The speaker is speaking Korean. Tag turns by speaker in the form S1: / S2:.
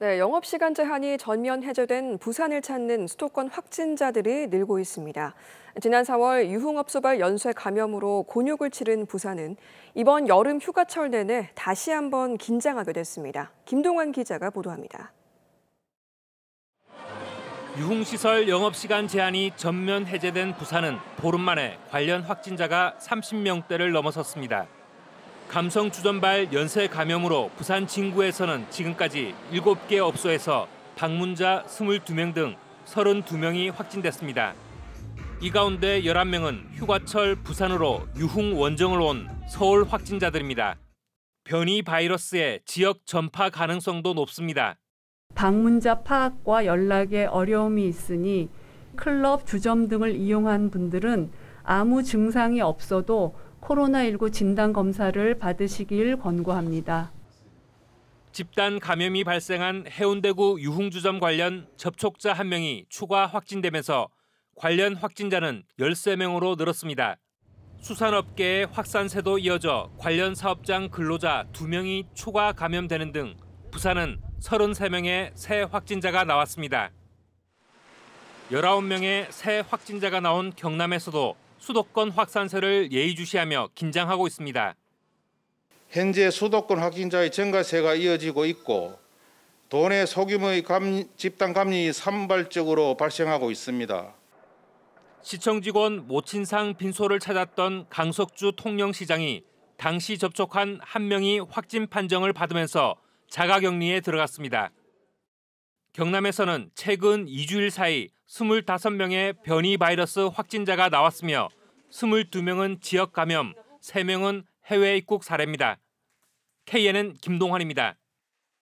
S1: 네, 영업시간 제한이 전면 해제된 부산을 찾는 수도권 확진자들이 늘고 있습니다. 지난 4월 유흥업소발 연쇄 감염으로 곤욕을 치른 부산은 이번 여름 휴가철 내내 다시 한번 긴장하게 됐습니다. 김동환 기자가 보도합니다.
S2: 유흥시설 영업시간 제한이 전면 해제된 부산은 보름 만에 관련 확진자가 30명대를 넘어섰습니다. 감성 주전발 연쇄 감염으로 부산 진구에서는 지금까지 7개 업소에서 방문자 22명 등 32명이 확진됐습니다. 이 가운데 11명은 휴가철 부산으로 유흥 원정을 온 서울 확진자들입니다. 변이 바이러스의 지역 전파 가능성도 높습니다.
S3: 방문자 파악과 연락에 어려움이 있으니 클럽, 주점 등을 이용한 분들은 아무 증상이 없어도 코로나19 진단 검사를 받으시길 권고합니다.
S2: 집단 감염이 발생한 해운대구 유흥주점 관련 접촉자 1명이 추가 확진되면서 관련 확진자는 13명으로 늘었습니다. 수산업계의 확산세도 이어져 관련 사업장 근로자 2명이 추가 감염되는 등 부산은 33명의 새 확진자가 나왔습니다. 19명의 새 확진자가 나온 경남에서도 수도권 확산세를 예의주시하며 긴장하고
S4: 있습니다. 현재 수도권 확진자의 증가세가 이어지고 있고 도내 소규모의 감 집단 감염이 산발적으로 발생하고 있습니다.
S2: 시청 직원 모친상 빈소를 찾았던 강석주 통영시장이 당시 접촉한 한 명이 확진 판정을 받으면서 자가격리에 들어갔습니다. 경남에서는 최근 2주일 사이 25명의 변이 바이러스 확진자가 나왔으며 22명은 지역 감염, 3명은 해외 입국 사례입니다. KNN 김동환입니다.